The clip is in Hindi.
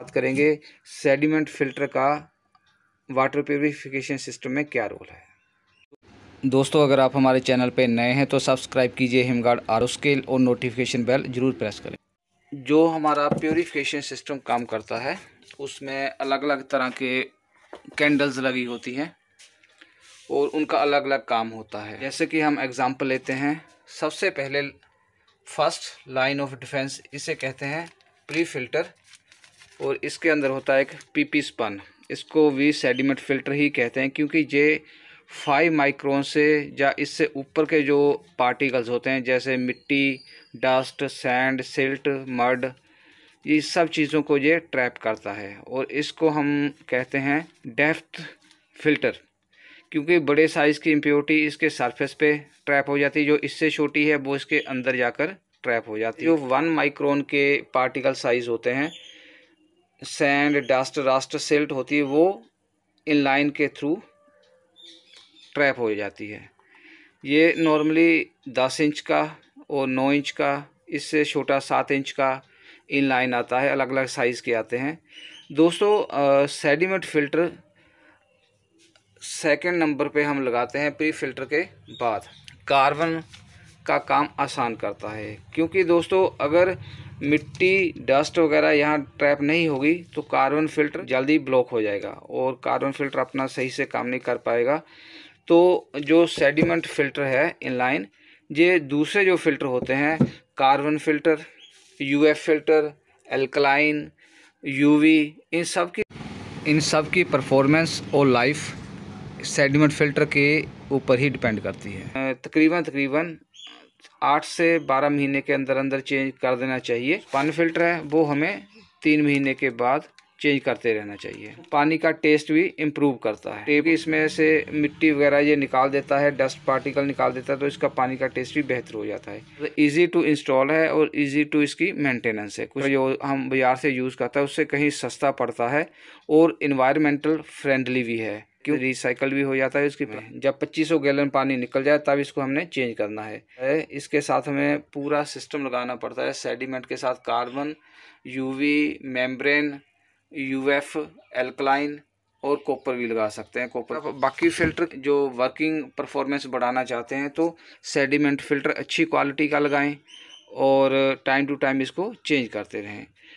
बात करेंगे सेडिमेंट फिल्टर का वाटर प्योरीफिकेशन सिस्टम में क्या रोल है दोस्तों अगर आप हमारे चैनल पर नए हैं तो सब्सक्राइब कीजिए हिमगार्ड आर स्केल और नोटिफिकेशन बेल जरूर प्रेस करें जो हमारा प्योरीफिकेशन सिस्टम काम करता है उसमें अलग अलग तरह के कैंडल्स लगी होती हैं और उनका अलग अलग काम होता है जैसे कि हम एग्ज़ाम्पल लेते हैं सबसे पहले फर्स्ट लाइन ऑफ डिफेंस इसे कहते हैं प्री फिल्टर और इसके अंदर होता है एक पीपी स्पन इसको भी सेडिमेंट फिल्टर ही कहते हैं क्योंकि ये फाइव माइक्रोन से या इससे ऊपर के जो पार्टिकल्स होते हैं जैसे मिट्टी डस्ट सैंड सिल्ट मड ये सब चीज़ों को ये ट्रैप करता है और इसको हम कहते हैं डेफ्थ फिल्टर क्योंकि बड़े साइज़ की इम्प्योरिटी इसके सरफेस पे ट्रैप हो जाती है जो इससे छोटी है वो इसके अंदर जाकर ट्रैप हो जाती है जो वन माइक्रोन के पार्टिकल साइज़ होते हैं सैंड डस्ट रास्ट सिल्ट होती है वो इन लाइन के थ्रू ट्रैप हो जाती है ये नॉर्मली दस इंच का और नौ इंच का इससे छोटा सात इंच का इन लाइन आता है अलग अलग साइज़ के आते हैं दोस्तों सेडिमेंट फ़िल्टर सेकंड नंबर पे हम लगाते हैं प्री फिल्टर के बाद कार्बन का काम आसान करता है क्योंकि दोस्तों अगर मिट्टी डस्ट वगैरह यहाँ ट्रैप नहीं होगी तो कार्बन फिल्टर जल्दी ब्लॉक हो जाएगा और कार्बन फिल्टर अपना सही से काम नहीं कर पाएगा तो जो सेडिमेंट फिल्टर है इनलाइन ये दूसरे जो फिल्टर होते हैं carbon filter UF filter alkaline UV इन सब की इन सब की परफॉर्मेंस और लाइफ सेडिमेंट फिल्टर के ऊपर ही डिपेंड करती है तकरीबन तकरीबन आठ से बारह महीने के अंदर अंदर चेंज कर देना चाहिए पानी फिल्टर है वो हमें तीन महीने के बाद चेंज करते रहना चाहिए पानी का टेस्ट भी इम्प्रूव करता है टेप इसमें से मिट्टी वगैरह ये निकाल देता है डस्ट पार्टिकल निकाल देता है तो इसका पानी का टेस्ट भी बेहतर हो जाता है इजी टू इंस्टॉल है और इजी टू इसकी मेंटेनेंस है कुछ जो हम बाजार से यूज़ करता है उससे कहीं सस्ता पड़ता है और इन्वायरमेंटल फ्रेंडली भी है क्यों रिसाइकल भी हो जाता है उसकी हम्म। जब 2500 गैलन पानी निकल जाए तब इसको हमने चेंज करना है इसके साथ हमें पूरा सिस्टम लगाना पड़ता है सेडिमेंट के साथ carbon UV membrane UF alkaline और कॉपर भी लगा सकते हैं कॉपर बाकी फिल्टर जो वर्किंग परफॉर्मेंस बढ़ाना चाहते हैं तो सेडिमेंट फिल्टर अच्छी क्वालिटी का लगाएं और टाइम टू टाइम इसको चेंज करते रहें